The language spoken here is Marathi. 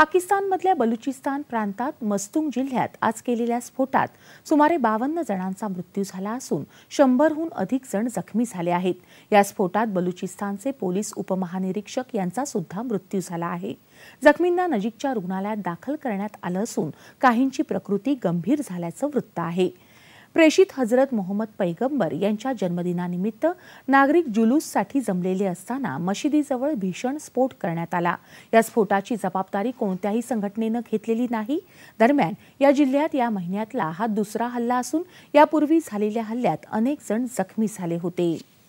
पाकिस्तानमधल्या बलुचिस्तान प्रांतात मस्तुंग जिल्ह्यात आज केलेल्या स्फोटात सुमारे बावन्न जणांचा मृत्यू झाला असून शंभरहून अधिक जण जखमी झाले आहेत या स्फोटात बलुचिस्तानचे पोलीस उपमहानिरीक्षक यांचा सुद्धा मृत्यू झाला आहे जखमींना नजीकच्या रुग्णालयात दाखल करण्यात आलं असून काहींची प्रकृती गंभीर झाल्याचं वृत्त आहे प्रेषित हजरत मोहम्मद पैगंबर यांच्या जन्मदिनानिमित्त नागरिक जुलूससाठी जमलेले असताना मशिदीजवळ भीषण स्फोट करण्यात आला या स्फोटाची जबाबदारी कोणत्याही संघटनेनं घेतलेली नाही दरम्यान या जिल्ह्यात या महिन्यातला हा दुसरा हल्ला असून यापूर्वी झालेल्या हल्ल्यात अनेक जण जखमी झाले होते